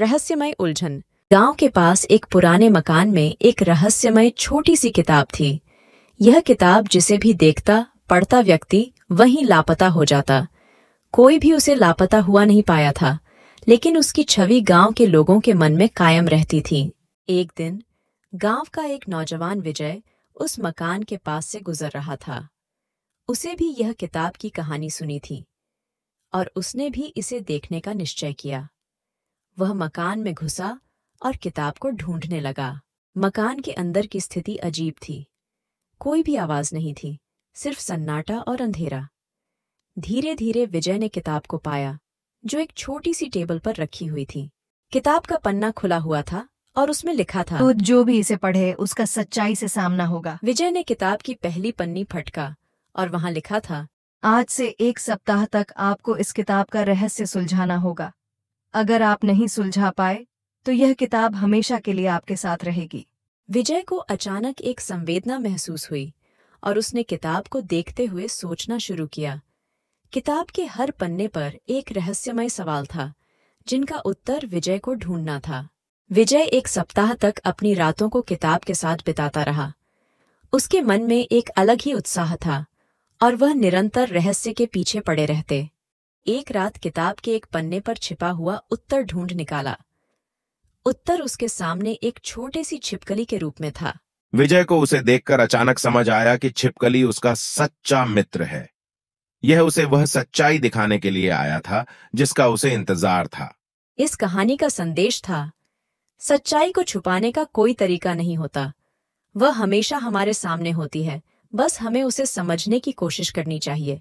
रहस्यमय उलझन गांव के पास एक पुराने मकान में एक रहस्यमय छोटी सी किताब थी यह किताब जिसे भी देखता पढ़ता व्यक्ति वहीं लापता हो जाता कोई भी उसे लापता हुआ नहीं पाया था लेकिन उसकी छवि गांव के लोगों के मन में कायम रहती थी एक दिन गांव का एक नौजवान विजय उस मकान के पास से गुजर रहा था उसे भी यह किताब की कहानी सुनी थी और उसने भी इसे देखने का निश्चय किया वह मकान में घुसा और किताब को ढूंढने लगा मकान के अंदर की स्थिति अजीब थी कोई भी आवाज नहीं थी सिर्फ सन्नाटा और अंधेरा धीरे धीरे विजय ने किताब को पाया जो एक छोटी सी टेबल पर रखी हुई थी किताब का पन्ना खुला हुआ था और उसमें लिखा था तो जो भी इसे पढ़े उसका सच्चाई से सामना होगा विजय ने किताब की पहली पन्नी फटका और वहां लिखा था आज से एक सप्ताह तक आपको इस किताब का रहस्य सुलझाना होगा अगर आप नहीं सुलझा पाए तो यह किताब हमेशा के लिए आपके साथ रहेगी विजय को अचानक एक संवेदना महसूस हुई और उसने किताब को देखते हुए सोचना शुरू किया किताब के हर पन्ने पर एक रहस्यमय सवाल था जिनका उत्तर विजय को ढूंढना था विजय एक सप्ताह तक अपनी रातों को किताब के साथ बिताता रहा उसके मन में एक अलग ही उत्साह था और वह निरंतर रहस्य के पीछे पड़े रहते एक रात किताब के एक पन्ने पर छिपा हुआ उत्तर ढूंढ निकाला उत्तर उसके सामने एक छोटे सी छिपकली के रूप में था विजय को उसे देखकर अचानक समझ आया कि छिपकली उसका सच्चा मित्र है यह उसे वह सच्चाई दिखाने के लिए आया था जिसका उसे इंतजार था इस कहानी का संदेश था सच्चाई को छुपाने का कोई तरीका नहीं होता वह हमेशा हमारे सामने होती है बस हमें उसे समझने की कोशिश करनी चाहिए